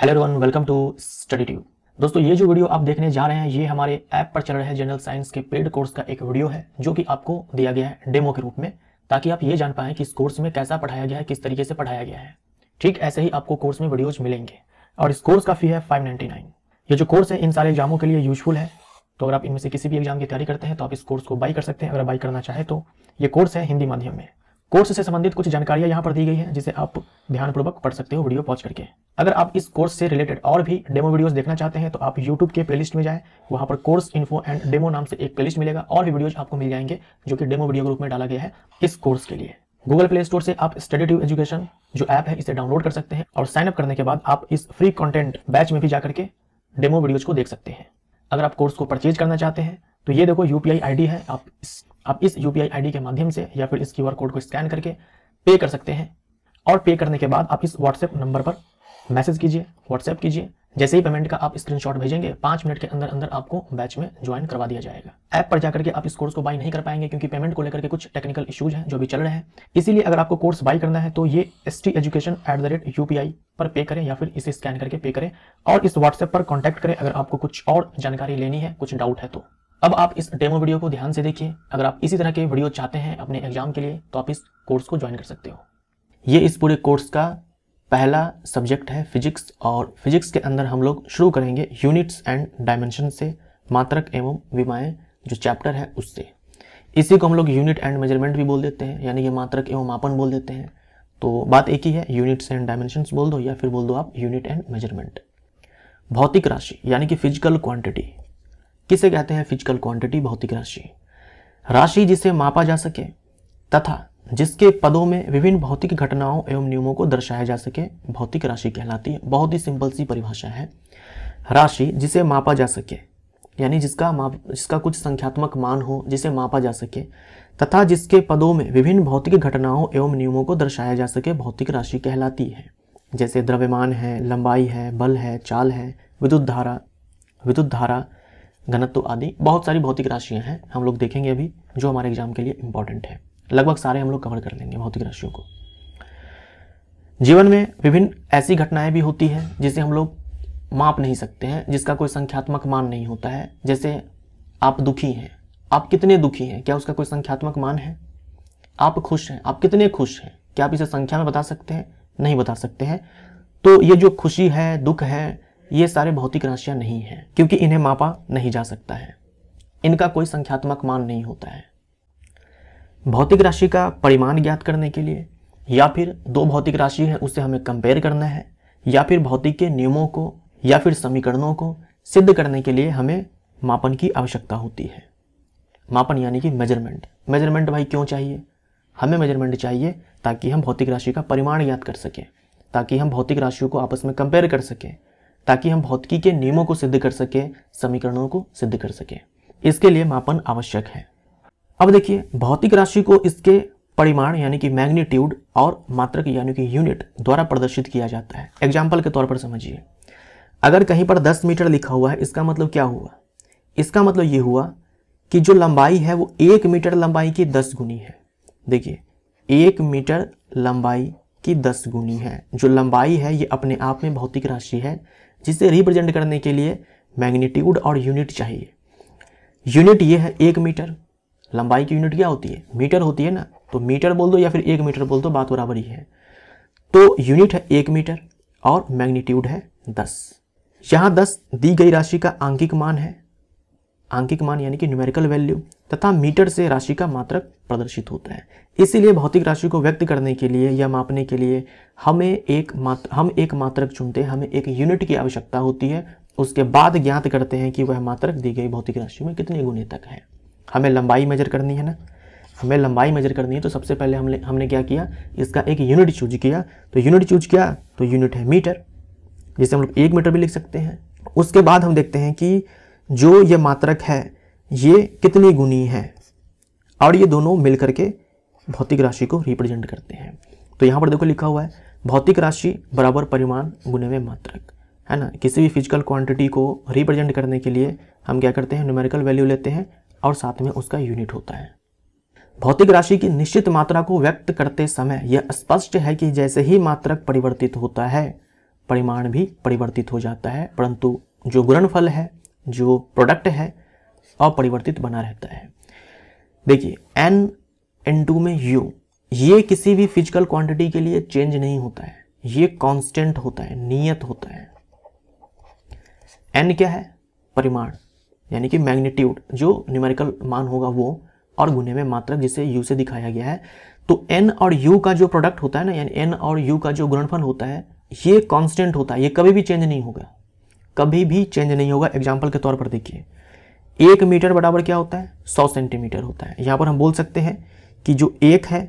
hello everyone welcome to Study Tube दोस्तों ये जो वीडियो आप देखने जा रहे हैं ये हमारे ऐप पर चल रहे हैं जनरल साइंस के पेड कोर्स का एक वीडियो है जो कि आपको दिया गया है डेमो के रूप में ताकि आप ये जान पाएं कि इस कोर्स में कैसा पढ़ाया गया है किस तरीके से पढ़ाया गया है ठीक ऐसे ही आपको कोर्स में वीडियोज मिलेंगे और इस कोर्स का फी है फाइव ये जो कोर्स है इन सारे एग्जामों के लिए यूजफुल है तो अगर आप इनमें से किसी भी एग्जाम की तैयारी करते हैं तो आप इस कोर्स को बाई कर सकते हैं अगर बाई करना चाहे तो ये कोर्स है हिंदी माध्यम में कोर्स से संबंधित कुछ जानकारियां यहाँ पर दी गई है जिसे आप ध्यानपूर्वक पढ़ सकते हो वीडियो पॉज करके अगर आप इस कोर्स से रिलेटेड और भी डेमो वीडियोस देखना चाहते हैं तो आप यूट्यूब के प्लेलिस्ट में जाएं वहां पर कोर्स इन्फो एंड डेमो नाम से एक प्लेलिस्ट मिलेगा और भी वीडियोज आपको मिल जाएंगे जो कि डेमो वीडियो ग्रुप में डाला गया है इस कोर्स के लिए गूगल प्ले स्टोर से आप स्टडीटिव एजुकेशन जो ऐप है इसे डाउनलोड कर सकते हैं और साइनअप करने के बाद आप इस फ्री कॉन्टेंट बैच में भी जाकर के डेमो वीडियोज को देख सकते हैं अगर आप कोर्स को परचेज करना चाहते हैं तो ये देखो यू पी है आप आप इस यू पी के माध्यम से या फिर इस क्यू कोड को स्कैन करके पे कर सकते हैं और पे करने के बाद आप इस व्हाट्सएप नंबर पर मैसेज कीजिए व्हाट्सएप कीजिए जैसे ही पेमेंट का आप स्क्रीनशॉट भेजेंगे पाँच मिनट के अंदर अंदर आपको बैच में ज्वाइन करवा दिया जाएगा ऐप पर जाकर के आप इस कोर्स को बाई नहीं कर पाएंगे क्योंकि पेमेंट को लेकर के कुछ टेक्निकल इशूज हैं जो भी चल रहे हैं इसीलिए अगर आपको कोर्स बाय करना है तो ये S T education at the rate पर पे करें या फिर इसे स्कैन करके पे करें और इस व्हाट्सएप पर कॉन्टैक्ट करें अगर आपको कुछ और जानकारी लेनी है कुछ डाउट है तो अब आप इस डेमो वीडियो को ध्यान से देखिए अगर आप इसी तरह के वीडियो चाहते हैं अपने एग्जाम के लिए तो आप इस कोर्स को ज्वाइन कर सकते हो ये इस पूरे कोर्स का पहला सब्जेक्ट है फिजिक्स और फिजिक्स के अंदर हम लोग शुरू करेंगे यूनिट्स एंड डायमेंशन से मात्रक एवं विमाएँ जो चैप्टर है उससे इसी को हम लोग यूनिट एंड मेजरमेंट भी बोल देते हैं यानी कि मात्रक एवं मापन बोल देते हैं तो बात एक ही है यूनिट्स एंड डायमेंशन बोल दो या फिर बोल दो आप यूनिट एंड मेजरमेंट भौतिक राशि यानी कि फिजिकल क्वांटिटी किसे कहते हैं फिजिकल क्वांटिटी भौतिक राशि राशि जिसे मापा जा सके तथा जिसके पदों में विभिन्न भौतिक घटनाओं एवं नियमों को दर्शाया जा सके भौतिक राशि कहलाती है बहुत ही सिंपल सी परिभाषा है राशि जिसे मापा जा सके यानी जिसका माप जिसका कुछ संख्यात्मक मान हो जिसे मापा जा सके तथा जिसके पदों में विभिन्न भौतिक घटनाओं एवं नियमों को दर्शाया जा सके भौतिक राशि कहलाती है जैसे द्रव्यमान है लंबाई है बल है चाल है विद्युत धारा विद्युत धारा घनत्व आदि बहुत सारी भौतिक राशियाँ हैं हम लोग देखेंगे अभी जो हमारे एग्जाम के लिए इंपॉर्टेंट है लगभग सारे हम लोग कवर कर लेंगे भौतिक राशियों को जीवन में विभिन्न ऐसी घटनाएं भी होती हैं जिसे हम लोग माप नहीं सकते हैं जिसका कोई संख्यात्मक मान नहीं होता है जैसे आप दुखी हैं आप कितने दुखी हैं क्या उसका कोई संख्यात्मक मान है आप खुश हैं आप कितने खुश हैं क्या आप इसे संख्या में बता सकते हैं नहीं बता सकते हैं तो ये जो खुशी है दुख है ये सारे भौतिक राशियां नहीं हैं क्योंकि इन्हें मापा नहीं जा सकता है इनका कोई संख्यात्मक मान नहीं होता है भौतिक राशि का परिमाण ज्ञात करने के लिए या फिर दो भौतिक राशि है उसे हमें कंपेयर करना है या फिर भौतिक के नियमों को या फिर समीकरणों को सिद्ध करने के लिए हमें मापन की आवश्यकता होती है मापन यानी कि मेजरमेंट मेजरमेंट भाई क्यों चाहिए हमें मेजरमेंट चाहिए ताकि हम भौतिक राशि का परिमाण याद कर सकें ताकि हम भौतिक राशियों को आपस में कंपेयर कर सकें ताकि हम भौतिकी के नियमों को सिद्ध कर सकें समीकरणों को सिद्ध कर सकें इसके लिए मापन आवश्यक है अब देखिए भौतिक राशि को इसके परिमाण यानी कि मैग्नीट्यूड और मात्रक यानी कि यूनिट द्वारा प्रदर्शित किया जाता है एग्जाम्पल के तौर पर समझिए अगर कहीं पर 10 मीटर लिखा हुआ है इसका मतलब क्या हुआ इसका मतलब ये हुआ कि जो लंबाई है वो एक मीटर लंबाई की दस गुनी है देखिए एक मीटर लंबाई की दस गुनी है जो लंबाई है ये अपने आप में भौतिक राशि है जिसे रिप्रेजेंट करने के लिए मैग्नीट्यूड और यूनिट चाहिए यूनिट ये है एक मीटर लंबाई की यूनिट क्या होती है मीटर होती है ना तो मीटर बोल दो या फिर एक मीटर बोल दो बात बराबर ही है तो यूनिट है एक मीटर और मैग्नीट्यूड है दस यहाँ दस दी गई राशि का आंकिक मान है आंकिक मान यानी कि न्यूमेरिकल वैल्यू तथा मीटर से राशि का मात्रक प्रदर्शित होता है इसीलिए भौतिक राशि को व्यक्त करने के लिए या मापने के लिए हमें एक मात्र हम एक मात्रक चुनते हैं हमें एक यूनिट की आवश्यकता होती है उसके बाद ज्ञात करते हैं कि वह मात्रक दी गई भौतिक राशि में कितने गुने तक है हमें लंबाई मेजर करनी है ना हमें लंबाई मेजर करनी है तो सबसे पहले हमने हमने क्या किया इसका एक यूनिट चूज किया तो यूनिट चूज किया तो यूनिट है मीटर जिसे हम लोग एक मीटर भी लिख सकते हैं उसके बाद हम देखते हैं कि जो ये मात्रक है ये कितनी गुनी है और ये दोनों मिलकर के भौतिक राशि को रिप्रेजेंट करते हैं तो यहाँ पर देखो लिखा हुआ है भौतिक राशि बराबर परिमाण गुने में मात्रक है ना किसी भी फिजिकल क्वांटिटी को रिप्रेजेंट करने के लिए हम क्या करते हैं न्यूमेरिकल वैल्यू लेते हैं और साथ में उसका यूनिट होता है भौतिक राशि की निश्चित मात्रा को व्यक्त करते समय यह स्पष्ट है कि जैसे ही मात्रक परिवर्तित होता है परिमाण भी परिवर्तित हो जाता है परंतु जो गुणनफल है जो प्रोडक्ट है अपरिवर्तित बना रहता है देखिए एन एन टू में यू ये किसी भी फिजिकल क्वांटिटी के लिए चेंज नहीं होता है ये कांस्टेंट होता है नियत होता है एन क्या है परिमाण यानी कि मैग्नीट्यूड जो न्यूमेरिकल मान होगा वो और गुने में मात्र जिसे यू से दिखाया गया है तो एन और यू का जो प्रोडक्ट होता है ना यानी एन और यू का जो गुणनफल होता है ये कांस्टेंट होता है ये कभी भी चेंज नहीं होगा कभी भी चेंज नहीं होगा एग्जाम्पल के तौर पर देखिए एक मीटर बराबर क्या होता है सौ सेंटीमीटर होता है यहाँ पर हम बोल सकते हैं कि जो एक है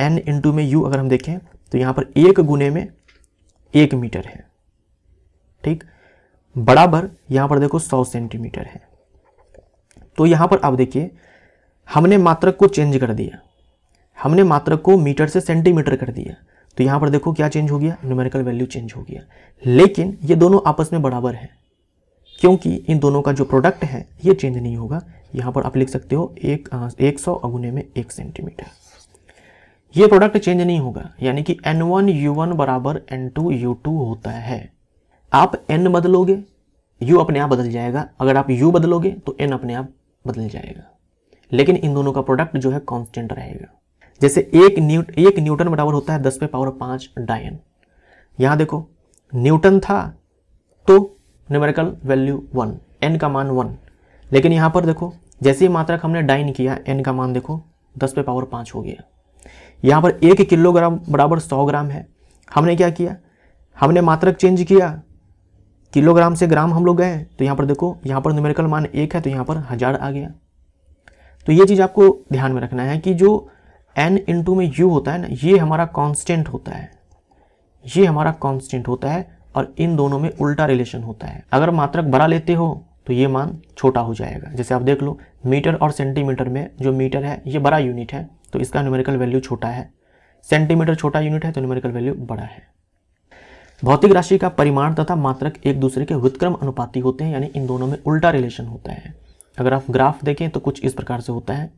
एन इंटू में यू अगर हम देखें तो यहाँ पर एक गुने में एक मीटर है ठीक बराबर यहाँ पर देखो सौ सेंटीमीटर है तो यहाँ पर आप देखिए हमने मात्रक को चेंज कर दिया हमने मात्रक को मीटर से सेंटीमीटर कर दिया तो यहाँ पर देखो क्या चेंज हो गया न्यूमेरिकल वैल्यू चेंज हो गया लेकिन ये दोनों आपस में बराबर है क्योंकि इन दोनों का जो प्रोडक्ट है ये चेंज नहीं होगा यहाँ पर आप लिख सकते हो एक एक सौ अगुने में एक सेंटीमीटर ये प्रोडक्ट चेंज नहीं होगा यानी कि एन वन यू वन बराबर एन टू यू टू होता है आप एन बदलोगे यू अपने आप बदल जाएगा अगर आप यू बदलोगे तो एन अपने आप बदल जाएगा लेकिन इन दोनों का प्रोडक्ट जो है कॉन्स्टेंट रहेगा जैसे एक न्यू एक न्यूटन बराबर होता है दस पे पावर पाँच डायन यहाँ देखो न्यूटन था तो न्यूमेरिकल वैल्यू वन एन का मान वन लेकिन यहाँ पर देखो जैसे ही मात्रक हमने डाइन किया एन का मान देखो दस पे पावर पाँच हो गया यहाँ पर एक किलोग्राम बराबर सौ ग्राम है हमने क्या किया हमने मात्रक चेंज किया किलोग्राम से ग्राम हम लोग गए तो यहाँ पर देखो यहाँ पर न्यूमेरिकल मान एक है तो यहाँ पर हज़ार आ गया तो ये चीज़ आपको ध्यान में रखना है कि जो एन इंटू में यू होता है ना ये हमारा कांस्टेंट होता है ये हमारा कांस्टेंट होता है और इन दोनों में उल्टा रिलेशन होता है अगर मात्रक बड़ा लेते हो तो ये मान छोटा हो जाएगा जैसे आप देख लो मीटर और सेंटीमीटर में जो मीटर है ये बड़ा यूनिट है तो इसका न्यूमेरिकल वैल्यू छोटा है सेंटीमीटर छोटा यूनिट है तो न्यूमेरिकल वैल्यू बड़ा है भौतिक राशि का परिमाण तथा मात्रक एक दूसरे के व्युतक्रम अनुपाती होते हैं यानी इन दोनों में उल्टा रिलेशन होता है अगर आप ग्राफ देखें तो कुछ इस प्रकार से होता है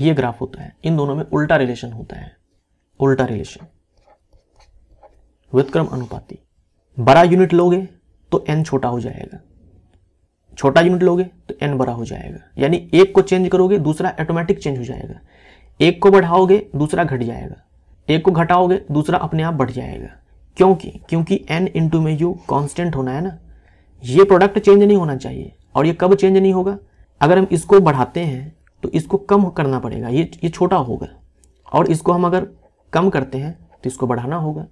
ये ग्राफ होता है इन दोनों में उल्टा रिलेशन होता है उल्टा रिलेशन व्युतक्रम अनुपाती बड़ा यूनिट लोगे तो एन छोटा हो जाएगा छोटा यूनिट लोगे तो एन बड़ा हो जाएगा यानी एक को चेंज करोगे दूसरा ऑटोमेटिक चेंज हो जाएगा एक को बढ़ाओगे दूसरा घट जाएगा एक को घटाओगे दूसरा अपने आप बढ़ जाएगा क्योंकि क्योंकि एन इंटू में यू कॉन्स्टेंट होना है ना ये प्रोडक्ट चेंज नहीं होना चाहिए और ये कब चेंज नहीं होगा अगर हम इसको बढ़ाते हैं तो इसको कम करना पड़ेगा ये ये छोटा होगा और इसको हम अगर कम करते हैं तो इसको बढ़ाना होगा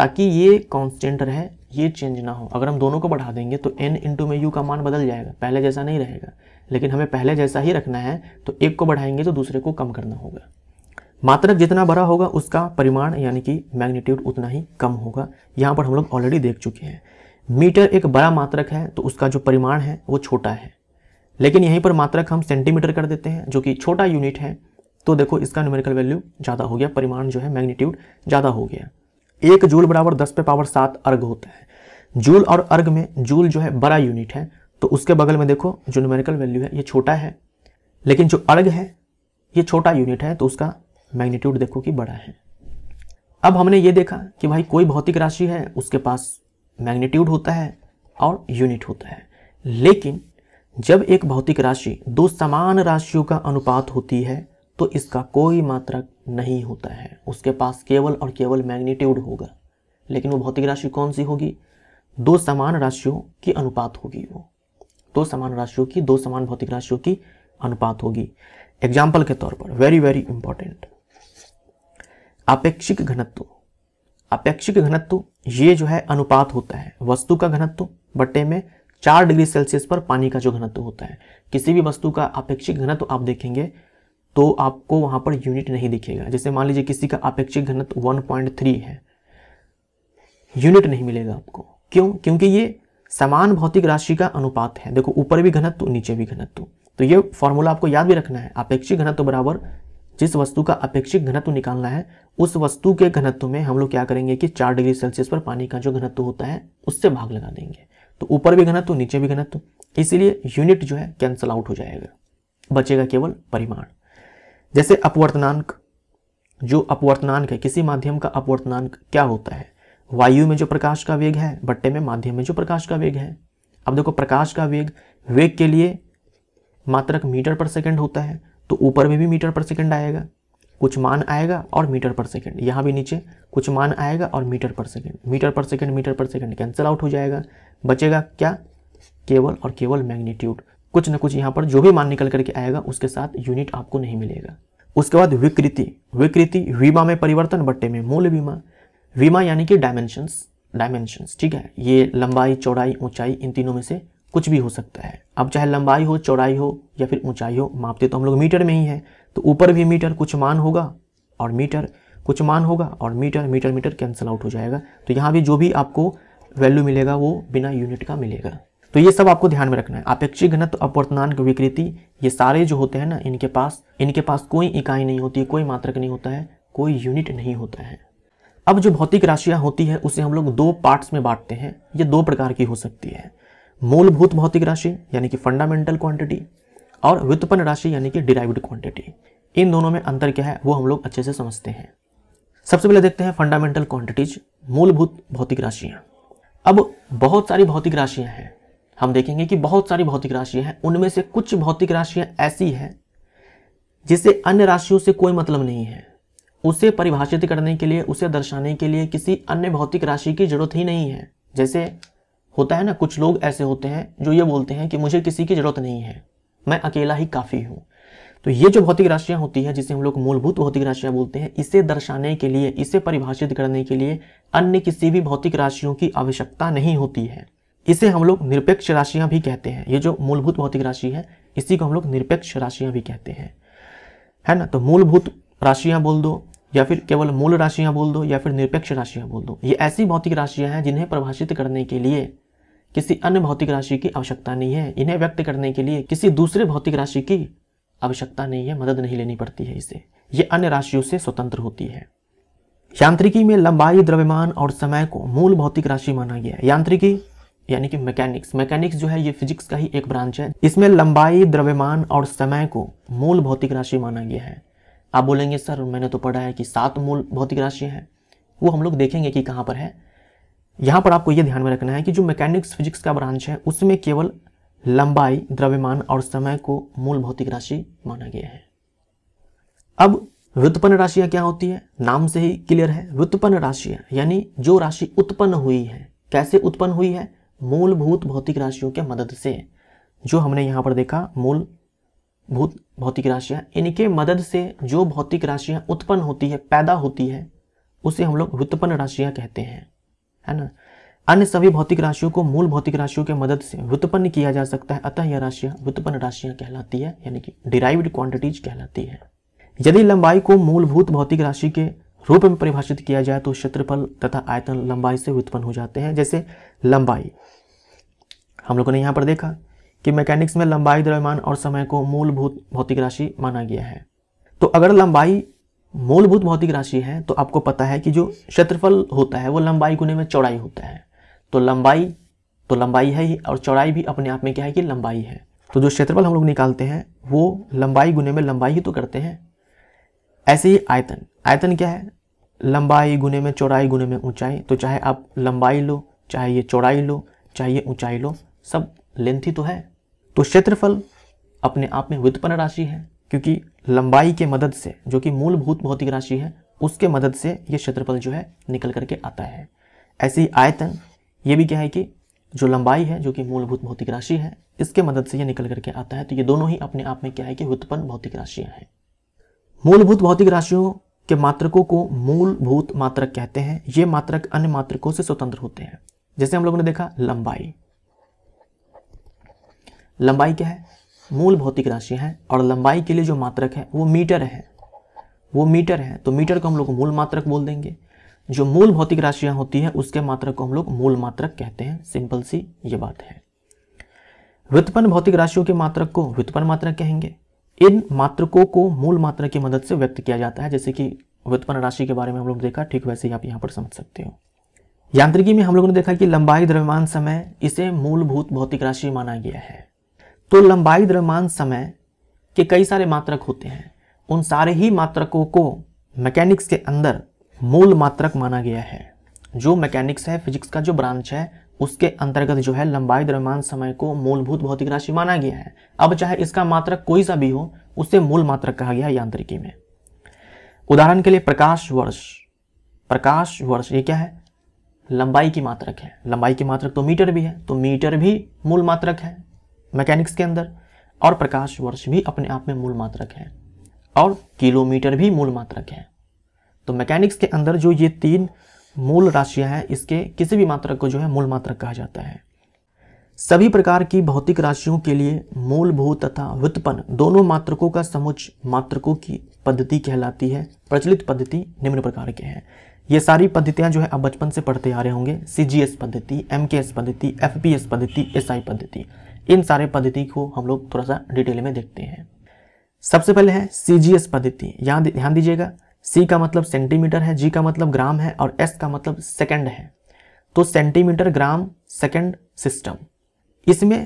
ताकि ये कांस्टेंट रहे ये चेंज ना हो अगर हम दोनों को बढ़ा देंगे तो एन इंटू में यू का मान बदल जाएगा पहले जैसा नहीं रहेगा लेकिन हमें पहले जैसा ही रखना है तो एक को बढ़ाएंगे तो दूसरे को कम करना होगा मात्रक जितना बड़ा होगा उसका परिमाण यानी कि मैग्नीट्यूड उतना ही कम होगा यहाँ पर हम लोग ऑलरेडी देख चुके हैं मीटर एक बड़ा मात्रक है तो उसका जो परिमाण है वो छोटा है लेकिन यहीं पर मात्रक हम सेंटीमीटर कर देते हैं जो कि छोटा यूनिट है तो देखो इसका न्यूमेरिकल वैल्यू ज़्यादा हो गया परिमाण जो है मैग्नीट्यूड ज़्यादा हो गया एक जूल बराबर दस पे पावर सात अर्ग होता है जूल और अर्ग में जूल जो है बड़ा यूनिट है तो उसके बगल में देखो जो न्यूमेरिकल वैल्यू है ये छोटा है लेकिन जो अर्ग है ये छोटा यूनिट है तो उसका मैग्नीट्यूड देखो कि बड़ा है अब हमने ये देखा कि भाई कोई भौतिक राशि है उसके पास मैग्नीट्यूड होता है और यूनिट होता है लेकिन जब एक भौतिक राशि दो समान राशियों का अनुपात होती है तो इसका कोई मात्रक नहीं होता है उसके पास केवल और केवल मैग्नीट्यूड होगा लेकिन वो भौतिक राशि कौन सी होगी दो समान राशियों की अनुपात होगी वो दो समान राशियों की दो समान भौतिक राशियों की अनुपात होगी एग्जाम्पल के तौर पर वेरी वेरी इंपॉर्टेंट अपेक्षिक घनत्व अपेक्षिक घनत्व ये जो है अनुपात होता है वस्तु का घनत्व बट्टे में चार डिग्री सेल्सियस पर पानी का जो घनत्व होता है किसी भी वस्तु का अपेक्षिक घनत्व आप देखेंगे तो आपको वहां पर यूनिट नहीं दिखेगा जैसे मान लीजिए किसी का अपेक्षित घनत्व 1.3 है यूनिट नहीं मिलेगा आपको क्यों क्योंकि ये समान भौतिक राशि का अनुपात है देखो ऊपर भी घनत्व नीचे भी घनत्व तो ये फॉर्मूला आपको याद भी रखना है अपेक्षित घनत्व बराबर जिस वस्तु का अपेक्षित घनत्व निकालना है उस वस्तु के घनत्व में हम लोग क्या करेंगे कि चार डिग्री सेल्सियस पर पानी का जो घनत्व होता है उससे भाग लगा देंगे तो ऊपर भी घनत्व नीचे भी घनत्व इसीलिए यूनिट जो है कैंसल आउट हो जाएगा बचेगा केवल परिमाण जैसे अपवर्तनांक जो अपवर्तनांक है किसी माध्यम का अपवर्तनांक क्या होता है वायु में जो प्रकाश का वेग है बट्टे में माध्यम में जो प्रकाश का वेग है अब देखो प्रकाश का वेग वेग के लिए मात्रक मीटर पर सेकंड होता है तो ऊपर में भी मीटर पर सेकंड आएगा कुछ मान आएगा और मीटर पर सेकंड यहाँ भी नीचे कुछ मान आएगा और metre per second metre per second metre per second cancel out हो जाएगा बचेगा क्या केवल और केवल मैग्नीट्यूड कुछ ना कुछ यहाँ पर जो भी मान निकल करके आएगा उसके साथ यूनिट आपको नहीं मिलेगा उसके बाद विकृति विकृति वीमा में परिवर्तन बट्टे में मूल बीमा वीमा यानी कि डायमेंशंस डायमेंशंस ठीक है ये लंबाई चौड़ाई ऊंचाई इन तीनों में से कुछ भी हो सकता है अब चाहे लंबाई हो चौड़ाई हो या फिर ऊंचाई हो मापते तो हम लोग मीटर में ही है तो ऊपर भी मीटर कुछ मान होगा और मीटर कुछ मान होगा और metre metre metre cancel out हो जाएगा तो यहाँ भी जो भी आपको वैल्यू मिलेगा वो बिना यूनिट का मिलेगा तो ये सब आपको ध्यान में रखना है अपेक्षिक घनत्व अपवर्तनांक विकृति ये सारे जो होते हैं ना इनके पास इनके पास कोई इकाई नहीं होती कोई मात्रक नहीं होता है कोई यूनिट नहीं होता है अब जो भौतिक राशियाँ होती है उसे हम लोग दो पार्ट्स में बांटते हैं ये दो प्रकार की हो सकती है मूलभूत भौतिक राशि यानी कि फंडामेंटल क्वांटिटी और व्युत्पन्न राशि यानी कि डिराइव्ड क्वांटिटी इन दोनों में अंतर क्या है वो हम लोग अच्छे से समझते हैं सबसे पहले देखते हैं फंडामेंटल क्वांटिटीज मूलभूत भौतिक राशियाँ अब बहुत सारी भौतिक राशियाँ हैं हम देखेंगे कि बहुत सारी भौतिक राशियां हैं उनमें से कुछ भौतिक राशियां ऐसी हैं जिसे अन्य राशियों से कोई मतलब नहीं है उसे परिभाषित करने के लिए उसे दर्शाने के लिए किसी अन्य भौतिक राशि की जरूरत ही नहीं है जैसे होता है ना कुछ लोग ऐसे होते हैं जो ये बोलते हैं कि मुझे किसी की जरूरत नहीं है मैं अकेला ही काफ़ी हूँ तो ये जो भौतिक राशियाँ होती है जिसे हम लोग मूलभूत भौतिक राशियाँ बोलते हैं इसे दर्शाने के लिए इसे परिभाषित करने के लिए अन्य किसी भी भौतिक राशियों की आवश्यकता नहीं होती है इसे हम लोग निरपेक्ष राशियां भी कहते हैं ये जो मूलभूत भौतिक राशि है इसी को हम लोग निरपेक्ष राशियां भी कहते हैं है ना तो मूलभूत राशियां बोल दो या फिर केवल मूल राशियां बोल दो या फिर निरपेक्ष राशियां बोल दो ये ऐसी भौतिक राशियां हैं जिन्हें परिभाषित करने के लिए किसी अन्य भौतिक राशि की आवश्यकता नहीं है इन्हें व्यक्त करने के लिए किसी दूसरे भौतिक राशि की आवश्यकता नहीं है मदद नहीं लेनी पड़ती है इसे ये अन्य राशियों से स्वतंत्र होती है यांत्रिकी में लंबाई द्रव्यमान और समय को मूल भौतिक राशि माना गया है यांत्रिकी यानी कि मैकेनिक्स मैकेनिक्स जो है ये फिजिक्स का ही एक ब्रांच है इसमें लंबाई द्रव्यमान और समय को मूल भौतिक राशि माना गया है आप बोलेंगे सर मैंने तो पढ़ा है कि सात मूल भौतिक राशि हैं वो हम लोग देखेंगे कि कहाँ पर है यहाँ पर आपको ये ध्यान में रखना है कि जो मैकेनिक्स फिजिक्स का ब्रांच है उसमें केवल लंबाई द्रव्यमान और समय को मूल भौतिक राशि माना गया है अब व्युत्पन्न राशियाँ क्या होती है नाम से ही क्लियर है व्युत्पन्न राशियाँ यानी जो राशि उत्पन्न हुई है कैसे उत्पन्न हुई है मूलभूत भौतिक राशियों के मदद से जो हमने यहाँ पर देखा मूल भूत भौतिक राशियाँ इनके मदद से जो भौतिक राशियाँ उत्पन्न होती है पैदा होती है उसे हम लोग व्युत्पन्न राशियाँ कहते हैं है ना अन्य सभी भौतिक राशियों को मूल भौतिक राशियों के मदद से व्युत्पन्न किया जा सकता है अतः यह राशियाँ व्युत्पन्न राशियाँ कहलाती है यानी कि डिराइव्ड क्वांटिटीज कहलाती है यदि लंबाई को मूलभूत भौतिक राशि के रूप में परिभाषित किया जाए तो क्षेत्रफल तथा आयतन लंबाई से उत्पन्न हो जाते हैं जैसे लंबाई हम लोगों ने यहाँ पर देखा कि मैकेनिक्स में लंबाई द्रव्यमान और समय को मूलभूत भौतिक राशि माना गया है तो अगर लंबाई मूलभूत भौतिक राशि है तो आपको पता है कि जो क्षेत्रफल होता है वो लंबाई गुने में चौड़ाई होता है तो लंबाई तो लंबाई है ही और चौड़ाई भी अपने आप में क्या है कि लंबाई है तो जो क्षेत्रफल हम लोग निकालते हैं वो लंबाई गुने में लंबाई ही तो करते हैं ऐसे ही आयतन आयतन क्या है लंबाई गुने में चौड़ाई गुने में ऊंचाई तो चाहे आप लंबाई लो चाहे ये चौड़ाई लो चाहे ये ऊंचाई लो सब लेंथ ही तो है तो क्षेत्रफल अपने आप में व्युत्पन्न राशि है क्योंकि लंबाई के मदद से जो कि मूलभूत भौतिक राशि है उसके मदद से ये क्षेत्रफल जो है निकल करके आता है ऐसी आयतन ये भी क्या है कि जो लंबाई है जो कि मूलभूत भौतिक राशि है इसके मदद से ये निकल करके आता है तो ये दोनों ही अपने आप में क्या है कि व्युत्पन्न भौतिक राशियाँ हैं मूलभूत भौतिक राशियों के मात्रकों को मूलभूत मात्रक कहते हैं ये मात्रक अन्य मात्रकों से स्वतंत्र होते हैं जैसे हम लोगों ने देखा लंबाई लंबाई क्या है मूल भौतिक राशि है और लंबाई के लिए जो मात्रक है वो मीटर है वो मीटर है तो मीटर को हम लोग मूल मात्रक बोल देंगे जो मूल भौतिक राशियां होती है उसके मात्रक को हम लोग मूल मात्रक कहते हैं सिंपल सी ये बात है वित्तपन भौतिक राशियों के मात्रक को वित्तपन मात्रक कहेंगे इन मात्रकों को मूल मात्रा की मदद से व्यक्त किया जाता है जैसे कि व्युत्पन्न राशि के बारे में हम लोग देखा ठीक वैसे ही आप यहाँ पर समझ सकते हो यांत्रिकी में हम लोगों ने देखा कि लंबाई द्रव्यमान समय इसे मूलभूत भौतिक राशि माना गया है तो लंबाई द्रव्यमान समय के कई सारे मात्रक होते हैं उन सारे ही मात्रकों को मैकेनिक्स के अंदर मूल मात्रक माना गया है जो मैकेनिक्स है फिजिक्स का जो ब्रांच है उसके अंतर्गत जो है लंबाई द्रव्यमान समय को मूलभूत भौतिक राशि माना गया है अब चाहे इसका मात्रक कोई सा भी हो उसे मूल मात्रक कहा गया है यांत्रिकी में उदाहरण के लिए प्रकाश वर्ष प्रकाश वर्ष ये क्या है लंबाई की मात्रक है लंबाई की मात्रक तो मीटर भी है तो मीटर भी मूल मात्रक है मैकेनिक्स के अंदर और प्रकाश वर्ष भी अपने आप में मूल मात्रक है और किलोमीटर भी मूल मात्रक है तो मैकेनिक्स के अंदर जो ये तीन मूल राशियां हैं इसके किसी भी मात्रक को जो है मूल मात्रक कहा जाता है सभी प्रकार की भौतिक राशियों के लिए मूलभूत तथा व्युत्पन्न दोनों मात्रकों का समुच मात्रकों की पद्धति कहलाती है प्रचलित पद्धति निम्न प्रकार के हैं ये सारी पद्धतियां जो है आप बचपन से पढ़ते आ रहे होंगे सी जी एस पद्धति एम के एस पद्धति एफ पी एस पद्धति एस आई पद्धति इन सारे पद्धति को हम लोग थोड़ा सा डिटेल में देखते हैं सबसे पहले है सी जी एस पद्धति यहाँ ध्यान दीजिएगा सी का मतलब सेंटीमीटर है जी का मतलब ग्राम है और एस का मतलब सेकंड है तो सेंटीमीटर ग्राम सेकंड सिस्टम इसमें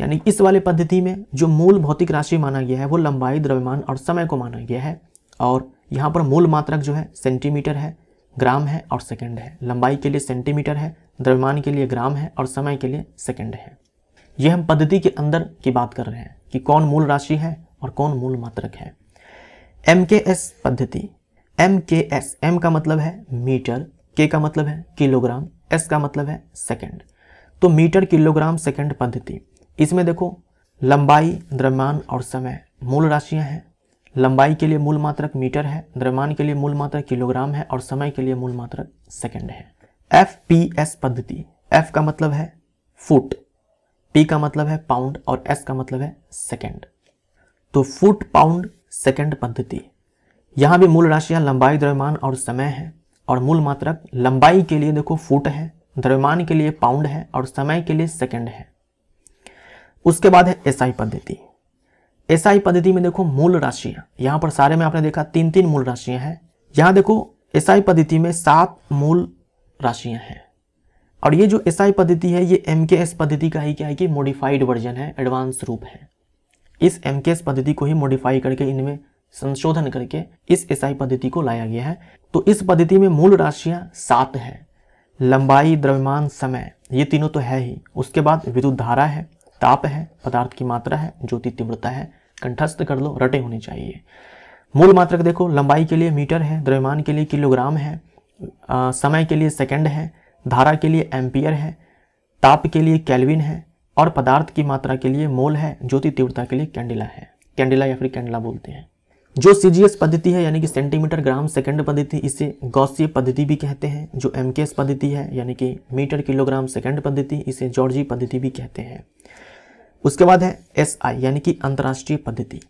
यानी इस वाले पद्धति में जो मूल भौतिक राशि माना गया है वो लंबाई द्रव्यमान और समय को माना गया है और यहाँ पर मूल मात्रक जो है सेंटीमीटर है ग्राम है और सेकंड है लंबाई के लिए सेंटीमीटर है द्रव्यमान के लिए ग्राम है और समय के लिए सेकंड है ये हम पद्धति के अंदर की बात कर रहे हैं कि कौन मूल राशि है और कौन मूल मात्रक है एम पद्धति एम के एस एम का मतलब है मीटर के का मतलब है किलोग्राम एस का मतलब है सेकंड तो मीटर किलोग्राम सेकंड पद्धति इसमें देखो लंबाई द्रव्यमान और समय मूल राशियां हैं लंबाई के लिए मूल मात्रक मीटर है द्रव्यमान के लिए मूल मात्रक किलोग्राम है और समय के लिए मूल मात्रक सेकंड है एफ पी एस पद्धति एफ का मतलब है फुट पी का मतलब है पाउंड और एस का मतलब है सेकेंड तो फुट पाउंड सेकेंड पद्धति यहाँ भी मूल राशियाँ लंबाई द्रव्यमान और समय है और मूल मात्रक लंबाई के लिए देखो फुट है द्रव्यमान के लिए पाउंड है और समय के लिए सेकंड है उसके बाद है एसआई पद्धति एसआई पद्धति में देखो मूल राशियाँ यहाँ पर सारे में आपने देखा तीन तीन मूल राशियाँ हैं यहाँ देखो एसआई पद्धति में सात मूल राशियाँ हैं और ये जो एसआई पद्धति है ये एम पद्धति का ही क्या है कि मॉडिफाइड वर्जन है एडवांस रूप है इस एम पद्धति को ही मॉडिफाई करके इनमें संशोधन करके इस ईसाई पद्धति को लाया गया है तो इस पद्धति में मूल राशियां सात है लंबाई द्रव्यमान समय ये तीनों तो है ही उसके बाद विद्युत धारा है ताप है पदार्थ की मात्रा है ज्योति तीव्रता है कंठस्थ कर लो रटे होने चाहिए मूल मात्रक देखो लंबाई के लिए मीटर है द्रव्यमान के लिए किलोग्राम है आ, समय के लिए सेकंड है धारा के लिए एम्पियर है ताप के लिए कैलविन है और पदार्थ की मात्रा के लिए मोल है ज्योति तीव्रता के लिए कैंडिला है कैंडिला या फिर कैंडिला बोलते हैं जो सीजीएस पद्धति है यानी कि सेंटीमीटर ग्राम सेकंड पद्धति इसे गौसीय पद्धति भी कहते हैं जो एम पद्धति है यानी कि मीटर किलोग्राम सेकंड पद्धति इसे जॉर्जी पद्धति भी कहते हैं उसके बाद है एस SI, यानी कि अंतर्राष्ट्रीय पद्धति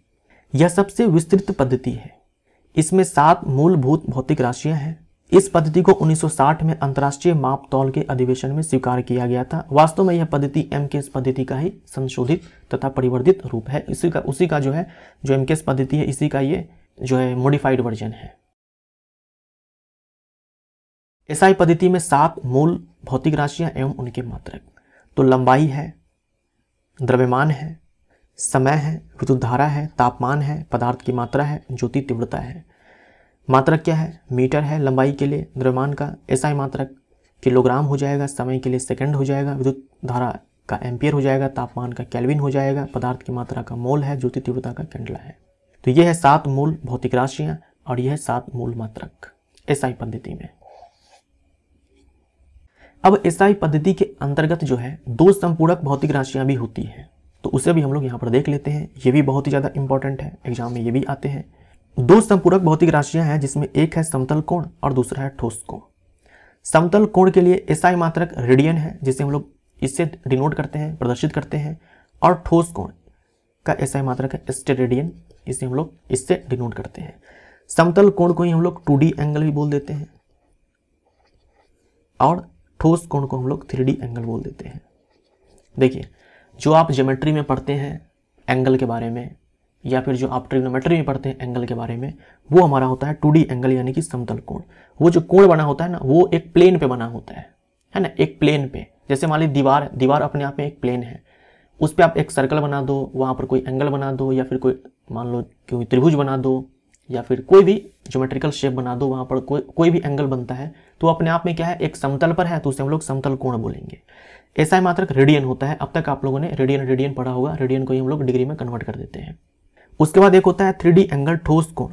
यह सबसे विस्तृत पद्धति है इसमें सात मूलभूत भौतिक राशियां हैं इस पद्धति को 1960 में अंतर्राष्ट्रीय माप तौल के अधिवेशन में स्वीकार किया गया था वास्तव में यह पद्धति एम केस पद्धति का ही संशोधित तथा परिवर्तित रूप है इसी का उसी का जो है जो एम केस पद्धति है इसी का ये जो है मॉडिफाइड वर्जन है एसआई पद्धति में सात मूल भौतिक राशियां एवं उनके मात्रक तो लंबाई है द्रव्यमान है समय है विद्युत धारा है तापमान है पदार्थ की मात्रा है ज्योति तीव्रता है मात्रक क्या है मीटर है लंबाई के लिए द्रव्यमान का एसआई मात्रक किलोग्राम हो जाएगा समय के लिए सेकंड हो जाएगा विद्युत धारा का एम्पियर हो जाएगा तापमान का कैलविन हो जाएगा पदार्थ की मात्रा का मोल है ज्योति तीव्रता का कैंडला है तो यह है सात मूल भौतिक राशियाँ और यह है सात मूल मात्रक एसआई पद्धति में अब एसआई पद्धति के अंतर्गत जो है दो संपूरक भौतिक राशियाँ भी होती हैं तो उसे भी हम लोग यहाँ पर देख लेते हैं ये भी बहुत ही ज़्यादा इंपॉर्टेंट है एग्जाम में ये भी आते हैं दो संपूरक भौतिक राशियां हैं जिसमें एक है समतल कोण और दूसरा है ठोस कोण समतल कोण के लिए एसआई मात्रक रेडियन है जिसे हम लोग इससे डिनोट करते हैं प्रदर्शित करते हैं और ठोस कोण का एसआई मात्रक है स्टेरेडियन इसे हम लोग इससे डिनोट करते हैं समतल कोण को ही हम लोग टू एंगल भी बोल देते हैं और ठोस कोण को हम लोग थ्री एंगल बोल देते हैं देखिए जो आप ज्योमेट्री में पढ़ते हैं एंगल के बारे में या फिर जो आप ट्रिग्नोमेट्री में पढ़ते हैं एंगल के बारे में वो हमारा होता है टू एंगल यानी कि समतल कोण वो जो कोण बना होता है ना वो एक प्लेन पे बना होता है है ना एक प्लेन पे जैसे मान ली दीवार दीवार अपने आप में एक प्लेन है उस पर आप एक सर्कल बना दो वहाँ पर कोई एंगल बना दो या फिर कोई मान लो कोई त्रिभुज बना दो या फिर कोई भी ज्योमेट्रिकल शेप बना दो वहाँ पर कोई कोई भी एंगल बनता है तो अपने आप में क्या है एक समतल पर है तो उसे हम लोग समतल कोण बोलेंगे ऐसा ही मात्र रेडियन होता है अब तक आप लोगों ने रेडियन रेडियन पढ़ा होगा रेडियन को ही हम लोग डिग्री में कन्वर्ट कर देते हैं उसके बाद एक होता है थ्री एंगल ठोस कोण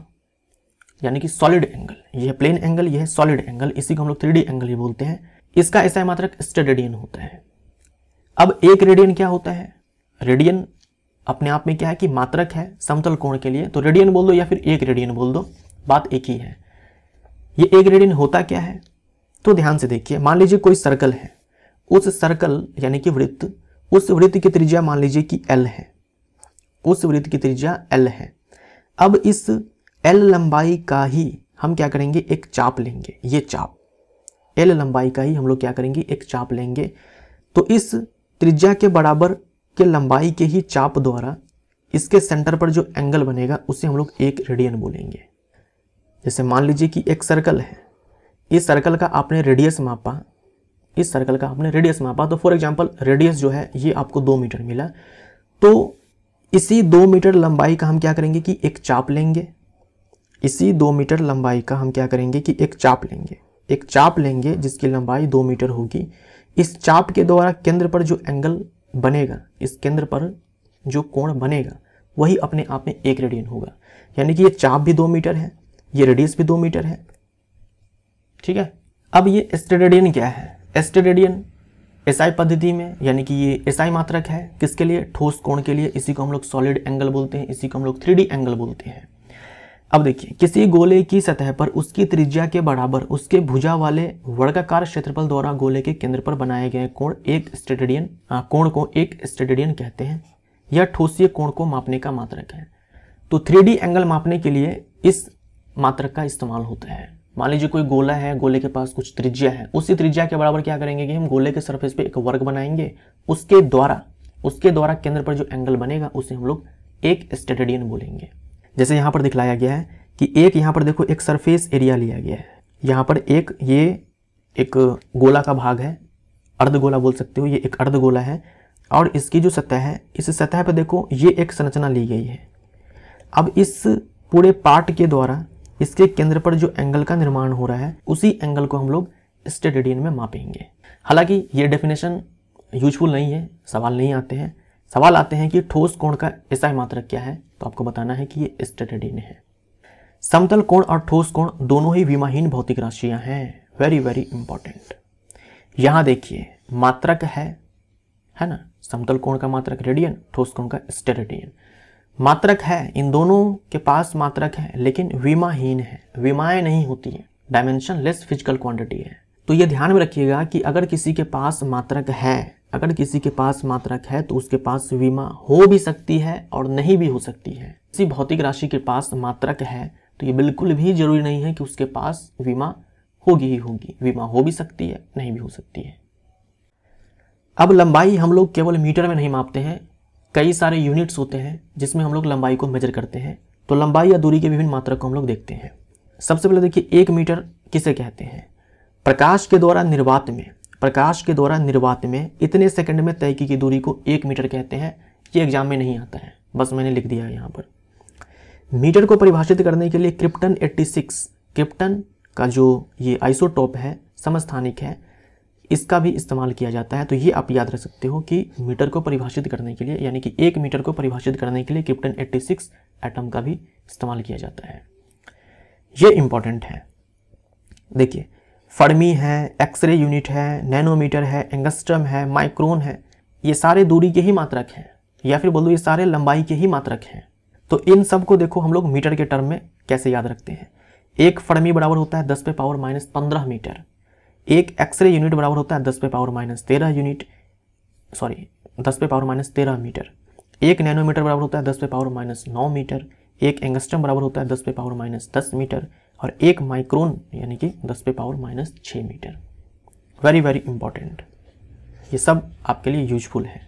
यानी कि सॉलिड एंगल यह प्लेन एंगल यह सॉलिड एंगल इसी को हम लोग थ्री एंगल ही बोलते हैं इसका ऐसा मात्रक स्टेडियन होता है अब एक रेडियन क्या होता है रेडियन अपने आप में क्या है कि मात्रक है समतल कोण के लिए तो रेडियन बोल दो या फिर एक रेडियन बोल दो बात एक ही है ये एक रेडियन होता क्या है तो ध्यान से देखिए मान लीजिए कोई सर्कल है उस सर्कल यानी कि वृत्त उस वृत्त की त्रिज्या मान लीजिए कि एल है उस वृत्त की त्रिज्या एल है अब इस एल लंबाई का ही हम क्या करेंगे एक चाप लेंगे ये चाप एल लंबाई का ही हम लोग क्या करेंगे एक चाप लेंगे तो इस त्रिज्या के बराबर के लंबाई के ही चाप द्वारा इसके सेंटर पर जो एंगल बनेगा उसे हम लोग एक रेडियन बोलेंगे जैसे मान लीजिए कि एक सर्कल है इस सर्कल का आपने रेडियस मापा इस सर्कल का आपने रेडियस मापा तो फॉर एग्जांपल रेडियस जो है ये आपको दो मीटर मिला तो इसी दो मीटर लंबाई का हम क्या करेंगे कि एक चाप लेंगे इसी दो मीटर लंबाई का हम क्या करेंगे कि एक चाप लेंगे एक चाप लेंगे जिसकी लंबाई दो मीटर होगी इस चाप के द्वारा केंद्र पर जो एंगल बनेगा इस केंद्र पर जो कोण बनेगा वही अपने आप में एक रेडियन होगा यानी कि ये चाप भी दो मीटर है ये रेडियस भी दो मीटर है ठीक है अब ये एस्टेरेडियन क्या है एस्टेरेडियन एसआई पद्धति में यानी कि ये एसआई मात्रक है किसके लिए ठोस कोण के लिए इसी को हम लोग सॉलिड एंगल बोलते हैं इसी को हम लोग थ्री एंगल बोलते हैं अब देखिए किसी गोले की सतह पर उसकी त्रिज्या के बराबर उसके भुजा वाले वर्गाकार क्षेत्रफल द्वारा गोले के केंद्र पर बनाए गए कोण एक स्टेटेडियन कोण को एक स्टेटेडियन कहते हैं यह ठोसीय कोण को मापने का मात्रक है तो थ्री एंगल मापने के लिए इस मात्रक का इस्तेमाल होता है मान लीजिए कोई गोला है गोले के पास कुछ त्रिज्या है उसी त्रिज्या के बराबर क्या करेंगे कि हम गोले के सरफेस पे एक वर्ग बनाएंगे उसके द्वारा उसके द्वारा केंद्र पर जो एंगल बनेगा उसे हम लोग एक स्टेटेडियन बोलेंगे जैसे यहाँ पर दिखलाया गया है कि एक यहाँ पर देखो एक सरफेस एरिया लिया गया है यहाँ पर एक ये एक गोला का भाग है अर्ध गोला बोल सकते हो ये एक अर्ध गोला है और इसकी जो सतह है इस सतह पर देखो ये एक संरचना ली गई है अब इस पूरे पार्ट के द्वारा इसके केंद्र पर जो एंगल का निर्माण हो रहा है उसी एंगल को हम लोग स्टेडियन में मापेंगे हालांकि ये डेफिनेशन यूजफुल नहीं है सवाल नहीं आते हैं सवाल आते हैं कि ठोस कोण का ऐसा मात्रक क्या है तो आपको बताना है कि ये स्टेडियन है समतल कोण और ठोस कोण दोनों ही विमाहीन भौतिक राशियां हैं वेरी वेरी इंपॉर्टेंट यहां देखिए मात्रक है है ना समतल कोण का मात्रक रेडियन ठोस कोण का स्टेरेडियन मात्रक है इन दोनों के पास मात्रक है लेकिन विमाहीन है विमाएं नहीं होती हैं डायमेंशन लेस फिजिकल क्वांटिटी है तो ये ध्यान में रखिएगा कि अगर किसी के पास मात्रक है अगर किसी के पास मात्रक है तो उसके पास विमा हो भी सकती है और नहीं भी हो सकती है किसी भौतिक राशि के पास मात्रक है तो ये बिल्कुल भी जरूरी नहीं है कि उसके पास बीमा होगी ही होगी बीमा हो भी सकती है नहीं भी हो सकती है अब लंबाई हम लोग केवल मीटर में नहीं मापते हैं कई सारे यूनिट्स होते हैं जिसमें हम लोग लंबाई को मेजर करते हैं तो लंबाई या दूरी के विभिन्न मात्रक को हम लोग देखते हैं सबसे पहले देखिए एक मीटर किसे कहते हैं प्रकाश के द्वारा निर्वात में प्रकाश के द्वारा निर्वात में इतने सेकंड में तय की दूरी को एक मीटर कहते हैं ये एग्जाम में नहीं आता है बस मैंने लिख दिया है यहाँ पर मीटर को परिभाषित करने के लिए क्रिप्टन 86 क्रिप्टन का जो ये आइसोटॉप है समस्थानिक है इसका भी इस्तेमाल किया जाता है तो ये आप याद रख सकते हो कि मीटर को परिभाषित करने के लिए यानी कि एक मीटर को परिभाषित करने के लिए क्रिप्टन 86 एटम का भी इस्तेमाल किया जाता है ये इंपॉर्टेंट है देखिए फर्मी है एक्सरे यूनिट है नैनोमीटर है एंगस्ट्रम है माइक्रोन है ये सारे दूरी के ही मात्रक हैं या फिर बोलो ये सारे लंबाई के ही मात्रक हैं तो इन सब को देखो हम लोग मीटर के टर्म में कैसे याद रखते हैं एक फर्मी बराबर होता है दस पे पावर माइनस पंद्रह मीटर एक एक्सरे यूनिट बराबर होता है दस पे पावर माइनस तेरह यूनिट सॉरी दस पे पावर माइनस तेरह मीटर एक नैनोमीटर बराबर होता है दस पे पावर माइनस नौ मीटर एक एंगस्टम बराबर होता है दस पे पावर माइनस दस मीटर और एक माइक्रोन यानी कि दस पे पावर माइनस छः मीटर वेरी वेरी इंपॉर्टेंट ये सब आपके लिए यूजफुल है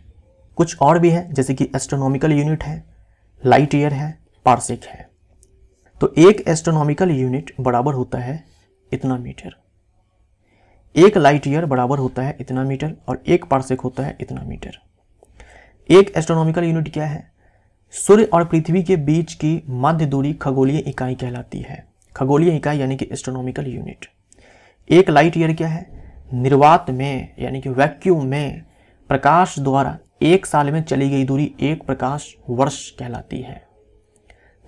कुछ और भी है जैसे कि एस्ट्रोनॉमिकल यूनिट है लाइट ईयर है पार्सिक है तो एक एस्ट्रोनॉमिकल यूनिट बराबर होता है इतना मीटर एक लाइट ईयर बराबर होता है इतना मीटर और एक पार्सेक होता है इतना मीटर एक एस्ट्रोनॉमिकल यूनिट क्या है सूर्य और पृथ्वी के बीच की मध्य दूरी खगोलीय इकाई कहलाती है खगोलीय इकाई यानी कि एस्ट्रोनॉमिकल यूनिट एक लाइट ईयर क्या है निर्वात में यानी कि वैक्यूम में प्रकाश द्वारा एक साल में चली गई दूरी एक प्रकाश वर्ष कहलाती है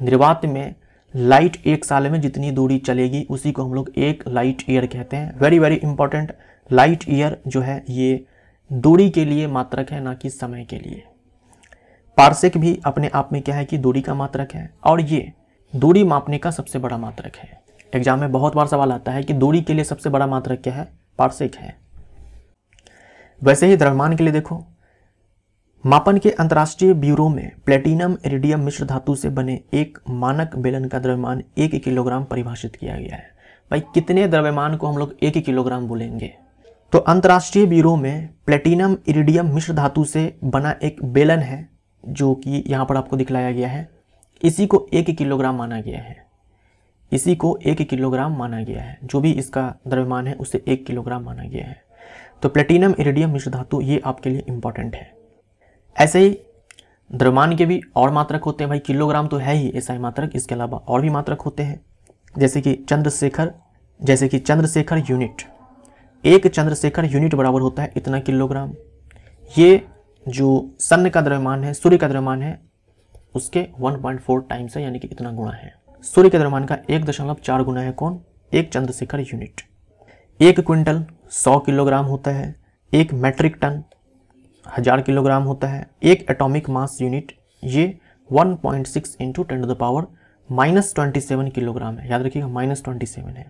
निर्वात में लाइट एक साल में जितनी दूरी चलेगी उसी को हम लोग एक लाइट ईयर कहते हैं very very important light year जो है ये दूरी के लिए मात्रक है ना कि समय के लिए पार्सिक भी अपने आप में क्या है कि दूरी का मात्रक है और ये दूरी मापने का सबसे बड़ा मात्रक है एग्जाम में बहुत बार सवाल आता है कि दूरी के लिए सबसे बड़ा मात्रक क्या है पार्सिक है वैसे ही द्रव्यमान के लिए देखो मापन के अंतर्राष्ट्रीय ब्यूरो में प्लेटिनम इरिडियम मिश्र धातु से बने एक मानक बेलन का द्रव्यमान एक किलोग्राम परिभाषित किया गया है भाई कितने द्रव्यमान को हम लोग एक किलोग्राम बोलेंगे तो अंतर्राष्ट्रीय ब्यूरो में प्लेटिनम इरिडियम मिश्र धातु से बना एक बेलन है जो कि यहाँ पर आपको दिखलाया गया है इसी को एक किलोग्राम माना गया है इसी को एक किलोग्राम माना गया है जो भी इसका द्रव्यमान है उसे एक किलोग्राम माना गया है तो प्लेटिनम इरिडियम मिश्र धातु ये आपके लिए इम्पॉर्टेंट है ऐसे ही द्रव्यमान के भी और मात्रक होते हैं भाई किलोग्राम तो है ही ऐसा ही मात्रक इसके अलावा और भी मात्रक होते हैं जैसे कि चंद्रशेखर जैसे कि चंद्रशेखर यूनिट एक चंद्रशेखर यूनिट बराबर होता है इतना किलोग्राम ये जो सन का द्रव्यमान है सूर्य का द्रव्यमान है उसके 1.4 टाइम्स है यानी कि इतना गुणा है सूर्य के द्रव्यमान का एक दशमलव चार गुना है कौन एक चंद्रशेखर यूनिट एक क्विंटल सौ किलोग्राम होता है एक मेट्रिक टन हज़ार किलोग्राम होता है एक एटॉमिक मास यूनिट ये 1.6 point six into ten to the power minus twenty seven kilogram है याद रखिएगा माइनस ट्वेंटी सेवन है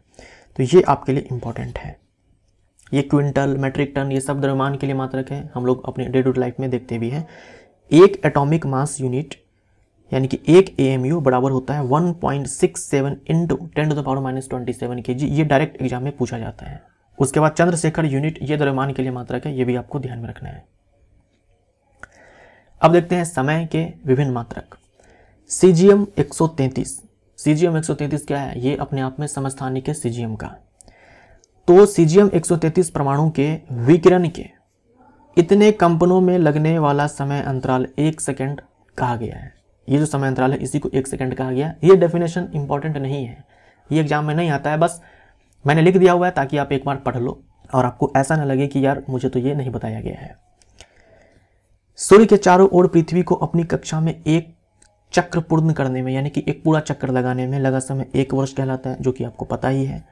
तो ये आपके लिए इम्पॉर्टेंट है ये क्विंटल मेट्रिक टन ये सब द्रव्यमान के लिए मात्रक है हम लोग अपने डे टू लाइफ में देखते भी हैं एक एटॉमिक मास यूनिट यानी कि एक ए बराबर होता है 1.67 point six seven into ten to the power minus twenty seven K G ये डायरेक्ट एग्जाम में पूछा जाता है उसके बाद चंद्रशेखर यूनिट ये द्रव्यमान के लिए मात्रक है ये भी आपको ध्यान में रखना है अब देखते हैं समय के विभिन्न मात्रक सी जी एम एक सौ तैंतीस सी जी एम एक सौ तैंतीस क्या है ये अपने आप में समस्थानिक है सी जी एम का तो सी जी एम एक सौ तैंतीस परमाणु के विकिरण के इतने कंपनों में लगने वाला समय अंतराल एक सेकेंड कहा गया है ये जो समय अंतराल है इसी को एक सेकेंड कहा गया ये डेफिनेशन इंपॉर्टेंट नहीं है ये एग्जाम में नहीं आता है बस मैंने लिख दिया हुआ है ताकि आप एक बार पढ़ लो और आपको ऐसा ना लगे कि यार मुझे तो ये नहीं बताया गया है सूर्य के चारों ओर पृथ्वी को अपनी कक्षा में एक चक्र पूर्ण करने में यानी कि एक पूरा चक्कर लगाने में लगा समय एक वर्ष कहलाता है जो कि आपको पता ही है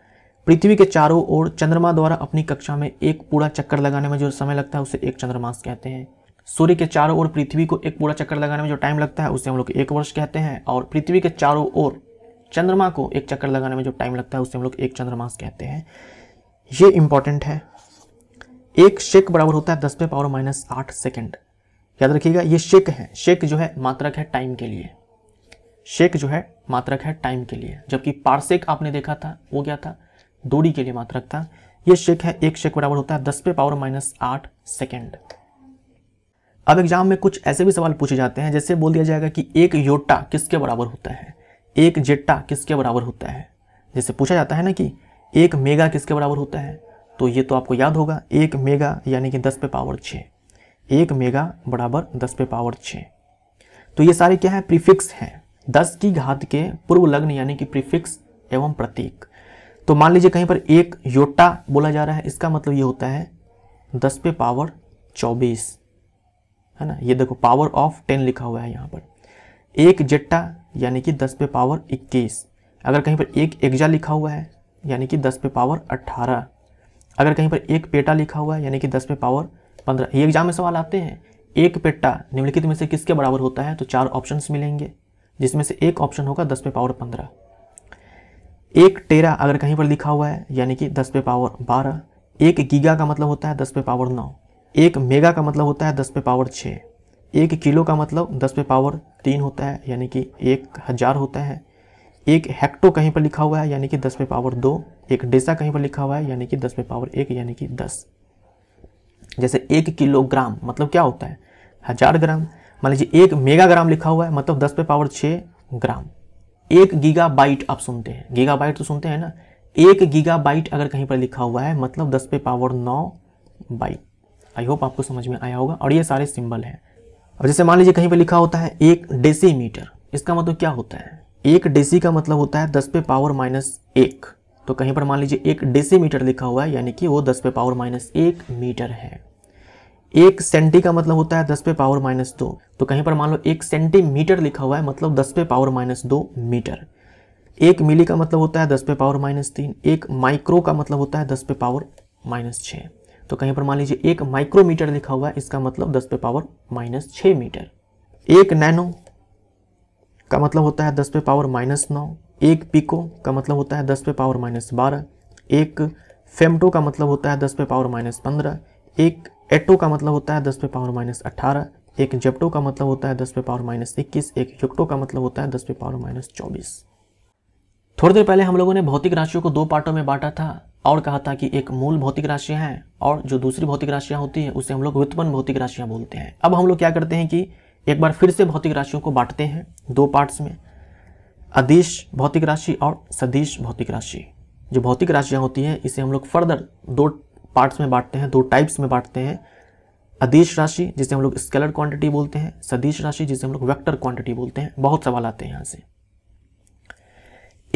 पृथ्वी के चारों ओर चंद्रमा द्वारा अपनी कक्षा में एक पूरा चक्कर लगाने में जो समय लगता है उसे एक चंद्रमास कहते हैं सूर्य के चारों ओर पृथ्वी को एक पूरा चक्कर लगाने में जो टाइम लगता है उसे हम लोग एक वर्ष कहते हैं और पृथ्वी के चारों ओर चंद्रमा को एक चक्कर लगाने में जो टाइम लगता है उसे हम लोग एक चंद्रमास कहते हैं ये इंपॉर्टेंट है एक शेक बराबर होता है दस पे पावर माइनस आठ सेकेंड याद रखिएगा ये शेक है शेक जो है मात्रक है टाइम के लिए शेक जो है मात्रक है टाइम के लिए जबकि पारसेक आपने देखा था वो क्या था दूरी के लिए मात्रक था ये शेक है एक शेक बराबर होता है दस पे पावर माइनस आठ सेकेंड अब एग्जाम में कुछ ऐसे भी सवाल पूछे जाते हैं जैसे बोल दिया जाएगा कि एक योटा किसके बराबर होता है एक जेट्टा किसके बराबर होता है जैसे पूछा जाता है ना कि एक मेगा किसके बराबर होता है तो ये तो आपको याद होगा एक मेगा यानी कि दस पे पावर छः एक मेगा बराबर दस पे पावर छः तो ये सारे क्या है प्रीफिक्स हैं दस की घात के पूर्व लग्न यानी कि प्रीफिक्स एवं प्रतीक तो मान लीजिए कहीं पर एक योटा बोला जा रहा है इसका मतलब ये होता है दस पे पावर चौबीस है ना ये देखो पावर ऑफ टेन लिखा हुआ है यहाँ पर एक जेट्टा यानी कि दस पे पावर इक्कीस अगर कहीं पर एक एग्जा लिखा हुआ है यानी कि दस पे पावर अट्ठारह अगर कहीं पर एक पेटा लिखा हुआ है यानी कि दस पे पावर पंद्रह ये एग्जाम में सवाल आते हैं एक पेट्टा निम्नलिखित में से किसके बराबर होता है तो चार ऑप्शन मिलेंगे जिसमें से एक ऑप्शन होगा दस पे पावर पंद्रह एक टेरा अगर कहीं पर लिखा हुआ है यानी कि दस पे पावर बारह एक गीगा का मतलब होता है दस पे पावर नौ एक मेगा का मतलब होता है दस पे पावर छः एक किलो का मतलब दस पे पावर तीन होता है यानी कि एक हज़ार होता है एक हेक्टो कहीं पर लिखा हुआ है यानी कि दस पे पावर दो एक डेसा कहीं पर लिखा हुआ है यानी कि दस पे पावर एक यानी कि दस जैसे एक किलोग्राम मतलब क्या होता है हज़ार ग्राम मान लीजिए एक मेगा ग्राम लिखा हुआ है मतलब दस पे पावर छः ग्राम एक गीगा बाइट आप सुनते हैं गीगा बाइट तो सुनते हैं ना एक गीगा बाइट अगर कहीं पर लिखा हुआ है मतलब दस पे पावर नौ बाइट आई होप आपको समझ में आया होगा और ये सारे सिंबल हैं अब जैसे मान लीजिए कहीं पर लिखा होता है एक डेसीमीटर इसका मतलब क्या होता है एक डेसी का मतलब होता है दस पे पावर माइनस एक तो कहीं पर मान लीजिए एक डेसीमीटर लिखा हुआ है यानी कि वो दस पे पावर माइनस एक मीटर है एक सेंटी का मतलब होता है दस पे पावर माइनस दो तो कहीं पर मान लो एक सेंटीमीटर लिखा हुआ है मतलब दस पे पावर माइनस दो मीटर एक मिली का मतलब होता है दस पे पावर माइनस तीन एक माइक्रो का मतलब होता है दस पे पावर माइनस छः तो कहीं पर मान लीजिए एक माइक्रोमीटर लिखा हुआ है इसका मतलब दस पे पावर माइनस मीटर एक नैनो का मतलब होता है दस पे पावर माइनस नौ एक पिको का मतलब होता है दस पे पावर माइनस बारह एक फेमटो का मतलब होता है दस पे पावर माइनस पंद्रह एक एटो का मतलब होता है दस पे पावर माइनस अट्ठारह एक जेप्टो का मतलब होता है दस पे पावर माइनस इक्कीस एक युक्टो का मतलब होता है दस पे पावर माइनस चौबीस थोड़ी देर पहले हम लोगों ने भौतिक राशियों को दो पार्टों में बांटा था और कहा था कि एक मूल भौतिक राशियाँ हैं और जो दूसरी भौतिक राशियाँ होती हैं उसे हम लोग व्युत्पन्न भौतिक राशियाँ बोलते हैं अब हम लोग क्या करते हैं कि एक बार फिर से भौतिक राशियों को बांटते हैं दो पार्ट्स में आदेश भौतिक राशि और सदीश भौतिक राशि जो भौतिक राशियाँ होती हैं इसे हम लोग फर्दर दो पार्ट्स में बांटते हैं दो टाइप्स में बांटते हैं अधीश राशि जिसे हम लोग स्केलर क्वांटिटी बोलते हैं सदीश राशि जिसे हम लोग वेक्टर क्वांटिटी बोलते हैं बहुत सवाल आते हैं यहाँ से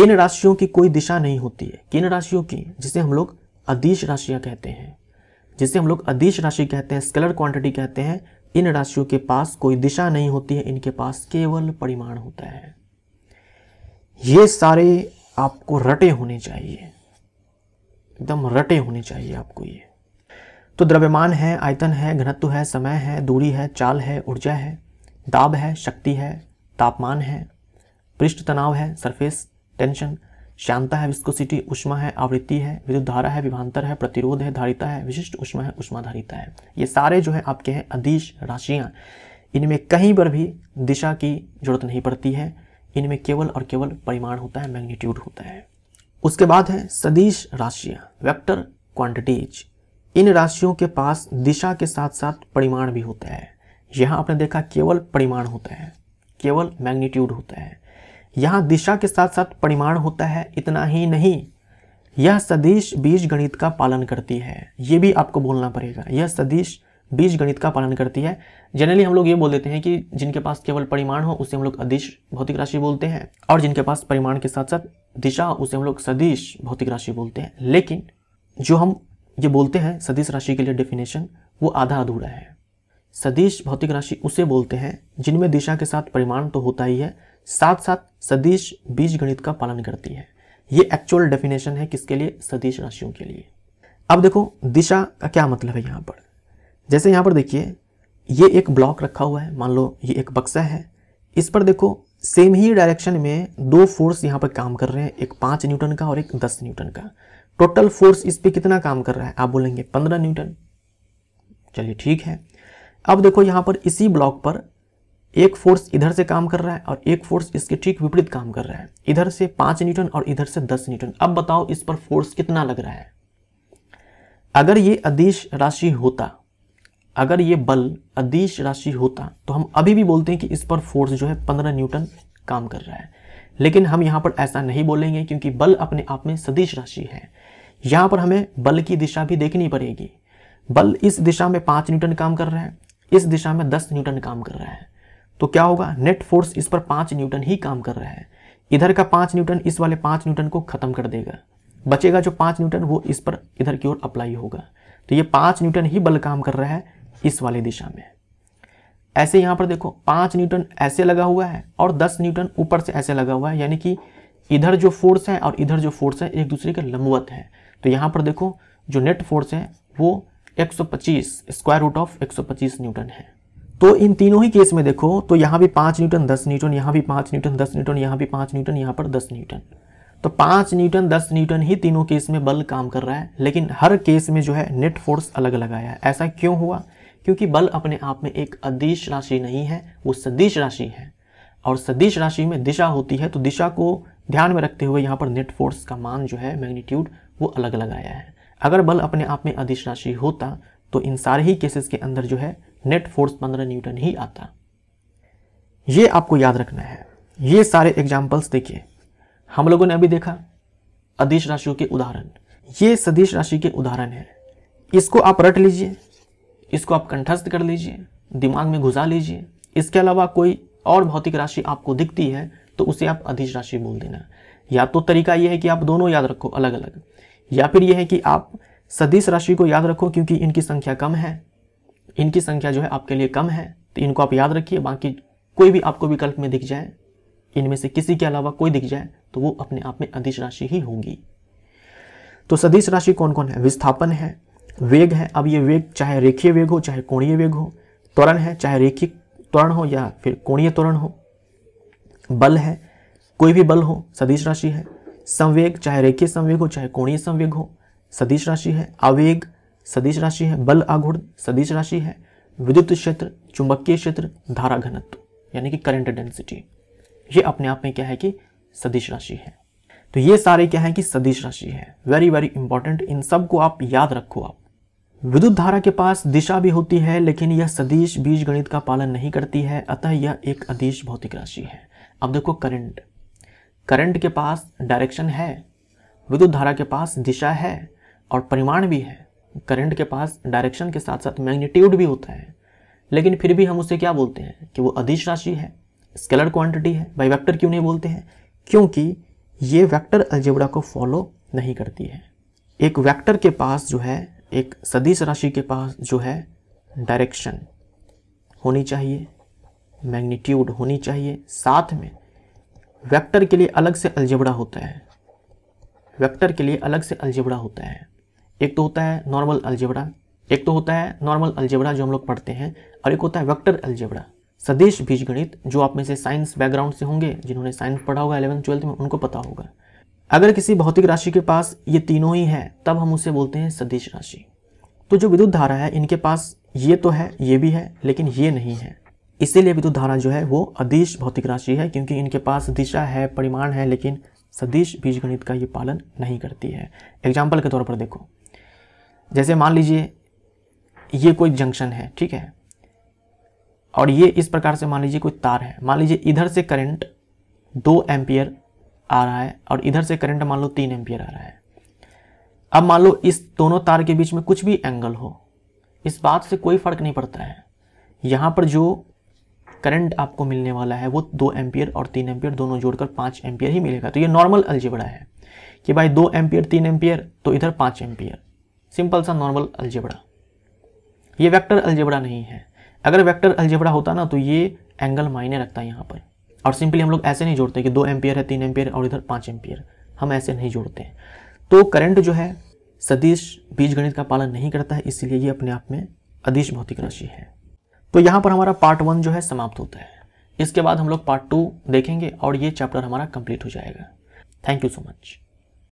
इन राशियों की कोई दिशा नहीं होती है किन राशियों की जिसे हम लोग अधीश राशियाँ कहते हैं जिसे हम लोग अधीश राशि कहते हैं स्केलर क्वांटिटी कहते हैं इन राशियों के पास कोई दिशा नहीं होती है इनके पास केवल परिमाण होता है ये सारे आपको रटे होने चाहिए एकदम रटे होने चाहिए आपको ये तो द्रव्यमान है आयतन है घनत्व है समय है दूरी है चाल है ऊर्जा है दाब है शक्ति है तापमान है पृष्ठ तनाव है सरफेस टेंशन शांता है विस्कोसिटी उष्मा है आवृत्ति है विद्युत धारा है विभांतर है प्रतिरोध है धारिता है विशिष्ट उष्मा है उष्माधारिता है ये सारे जो है आपके हैं अधीश राशियाँ इनमें कहीं पर भी दिशा की जरूरत नहीं पड़ती है इनमें केवल और केवल परिमाण होता है मैग्नीट्यूड होता है उसके बाद है सदिश राशियाँ वेक्टर क्वांटिटीज इन राशियों के पास दिशा के साथ साथ परिमाण भी होता है यहाँ आपने देखा केवल परिमाण होता है केवल मैग्नीट्यूड होता है यहाँ दिशा के साथ साथ परिमाण होता है इतना ही नहीं यह सदिश बीज गणित का पालन करती है ये भी आपको बोलना पड़ेगा यह सदिश बीज गणित का पालन करती है जनरली हम लोग ये बोल देते हैं कि जिनके पास केवल परिमाण हो उसे हम लोग अदिश भौतिक राशि बोलते हैं और जिनके पास परिमाण के साथ साथ दिशा उसे हम लोग सदिश भौतिक राशि बोलते हैं लेकिन जो हम ये बोलते हैं सदिश राशि के लिए डेफिनेशन वो आधा अधूरा है सदिश भौतिक राशि उसे बोलते हैं जिनमें दिशा के साथ परिमाण तो होता ही है साथ साथ सदिश बीज गणित का पालन करती है ये एक्चुअल डेफिनेशन है किसके लिए सदिश राशियों के लिए अब देखो दिशा का क्या मतलब है यहाँ पर जैसे यहाँ पर देखिए ये एक ब्लॉक रखा हुआ है मान लो ये एक बक्सा है इस पर देखो सेम ही डायरेक्शन में दो फोर्स यहाँ पर काम कर रहे हैं एक पाँच न्यूटन का और एक दस न्यूटन का टोटल फोर्स इस पर कितना काम कर रहा है आप बोलेंगे पंद्रह न्यूटन चलिए ठीक है अब देखो यहाँ पर इसी ब्लॉक पर एक फोर्स इधर से काम कर रहा है और एक फोर्स इसके ठीक विपरीत काम कर रहा है इधर से पाँच न्यूटन और इधर से दस न्यूटन अब बताओ इस पर फोर्स कितना लग रहा है अगर ये अदिश राशि होता अगर ये बल अदिश राशि होता तो हम अभी भी बोलते हैं कि इस पर फोर्स जो है पंद्रह न्यूटन काम कर रहा है लेकिन हम यहाँ पर ऐसा नहीं बोलेंगे क्योंकि बल अपने आप में सदिश राशि है यहाँ पर हमें बल की दिशा भी देखनी पड़ेगी बल इस दिशा में पाँच न्यूटन काम कर रहा है इस दिशा में दस न्यूटन काम कर रहा है तो क्या होगा नेट फोर्स इस पर पाँच न्यूटन ही काम कर रहा है इधर का पाँच न्यूटन इस वाले पाँच न्यूटन को ख़त्म कर देगा बचेगा जो पाँच न्यूटन वो इस पर इधर की ओर अप्लाई होगा तो ये पाँच न्यूटन ही बल काम कर रहा है इस वाली दिशा में ऐसे यहाँ पर देखो पाँच न्यूटन ऐसे लगा हुआ है और दस न्यूटन ऊपर से ऐसे लगा हुआ है यानी कि इधर जो फोर्स है और इधर जो फोर्स है एक दूसरे के लंबवत है तो यहाँ पर देखो जो नेट फोर्स है वो 125 स्क्वायर रूट ऑफ 125 न्यूटन है तो इन तीनों ही केस में देखो तो यहाँ भी पाँच न्यूटन दस न्यूटन यहाँ भी पाँच न्यूटन दस न्यूटन यहाँ भी पाँच न्यूटन यहाँ पर दस न्यूटन तो पाँच न्यूटन दस न्यूटन ही तीनों केस में बल काम कर रहा है लेकिन हर केस में जो है नेट फोर्स अलग अलग आया ऐसा क्यों हुआ क्योंकि बल अपने आप में एक अदिश राशि नहीं है वो सदिश राशि है और सदिश राशि में दिशा होती है तो दिशा को ध्यान में रखते हुए यहाँ पर नेट फोर्स का मान जो है मैग्नीट्यूड वो अलग अलग आया है अगर बल अपने आप में अधिश राशि होता तो इन सारे ही केसेस के अंदर जो है नेट फोर्स पंद्रह न्यूटन ही आता ये आपको याद रखना है ये सारे एग्जाम्पल्स देखिए हम लोगों ने अभी देखा अधिश राशियों के उदाहरण ये सदिश राशि के उदाहरण है इसको आप रट लीजिए इसको आप कंठस्थ कर लीजिए दिमाग में घुसा लीजिए इसके अलावा कोई और भौतिक राशि आपको दिखती है तो उसे आप अधिश राशि बोल देना या तो तरीका यह है कि आप दोनों याद रखो अलग अलग या फिर यह है कि आप सदिश राशि को याद रखो क्योंकि इनकी संख्या कम है इनकी संख्या जो है आपके लिए कम है तो इनको आप याद रखिए बाकी कोई भी आपको विकल्प में दिख जाए इनमें से किसी के अलावा कोई दिख जाए तो वो अपने आप में अधिश राशि ही होगी तो सदिश राशि कौन कौन है विस्थापन है वेग है अब ये वेग चाहे रेखीय वेग हो चाहे कोणीय वेग हो त्वरण है चाहे रेखीय त्वरण हो या फिर कोणीय त्वरण हो बल है कोई भी बल हो सदिश राशि है संवेग चाहे रेखीय संवेग हो चाहे कोणीय संवेग हो सदिश राशि है आवेग सदिश राशि है बल आघूर्ण सदिश राशि है विद्युत क्षेत्र चुंबकीय क्षेत्र धारा घनत्व यानी कि करंट डेंसिटी ये अपने आप में क्या है कि सदिश राशि है तो ये सारे क्या है कि सदिश राशि है वेरी वेरी इंपॉर्टेंट इन सब को आप याद रखो आप विद्युत धारा के पास दिशा भी होती है लेकिन यह सदिश बीज गणित का पालन नहीं करती है अतः यह एक अदिश भौतिक राशि है अब देखो करंट करंट के पास डायरेक्शन है विद्युत धारा के पास दिशा है और परिमाण भी है करंट के पास डायरेक्शन के साथ साथ मैग्नीट्यूड भी होता है लेकिन फिर भी हम उसे क्या बोलते हैं कि वो अधिश राशि है स्केलर क्वांटिटी है बाई वैक्टर क्यों नहीं बोलते हैं क्योंकि ये वैक्टर अलजेबड़ा को फॉलो नहीं करती है एक वैक्टर के पास जो है एक सदिश राशि के पास जो है डायरेक्शन होनी चाहिए मैग्नीट्यूड होनी चाहिए साथ में वेक्टर के लिए अलग से अलजबड़ा होता है वेक्टर के लिए अलग से अलजेबड़ा होता है एक तो होता है नॉर्मल अलजबड़ा एक तो होता है नॉर्मल अलजबड़ा जो हम लोग पढ़ते हैं और एक होता है वेक्टर अलजबड़ा सदिश बीजगणित जो आप में से साइंस बैकग्राउंड से होंगे जिन्होंने साइंस पढ़ा होगा एलेवन ट्वेल्थ में उनको पता होगा अगर किसी भौतिक राशि के पास ये तीनों ही हैं तब हम उसे बोलते हैं सदिश राशि तो जो विद्युत धारा है इनके पास ये तो है ये भी है लेकिन ये नहीं है इसीलिए विद्युत धारा जो है वो अदिश भौतिक राशि है क्योंकि इनके पास दिशा है परिमाण है लेकिन सदिश बीजगणित का ये पालन नहीं करती है एग्जाम्पल के तौर पर देखो जैसे मान लीजिए ये कोई जंक्शन है ठीक है और ये इस प्रकार से मान लीजिए कोई तार है मान लीजिए इधर से करंट दो एम्पियर आ रहा है और इधर से करंट मान लो तीन एम्पियर आ रहा है अब मान लो इस दोनों तार के बीच में कुछ भी एंगल हो इस बात से कोई फर्क नहीं पड़ता है यहाँ पर जो करंट आपको मिलने वाला है वो दो एम्पियर और तीन एम्पियर दोनों जोड़कर पाँच एम्पियर ही मिलेगा तो ये नॉर्मल अलजेबड़ा है कि भाई दो एम्पियर तीन एम्पियर तो इधर पाँच एम्पियर सिंपल सा नॉर्मल अलजेबड़ा ये वैक्टर अलजेबड़ा नहीं है अगर वैक्टर अलजेबड़ा होता ना तो ये एंगल मायने रखता है यहाँ पर और सिंपली हम लोग ऐसे नहीं जोड़ते कि दो एम्पियर है तीन एम्पियर और इधर पाँच एम्पियर हम ऐसे नहीं जोड़ते हैं तो करंट जो है सदिश गणित का पालन नहीं करता है इसलिए ये अपने आप में अदिश भौतिक राशि है तो यहाँ पर हमारा पार्ट वन जो है समाप्त होता है इसके बाद हम लोग पार्ट टू देखेंगे और ये चैप्टर हमारा कंप्लीट हो जाएगा थैंक यू सो मच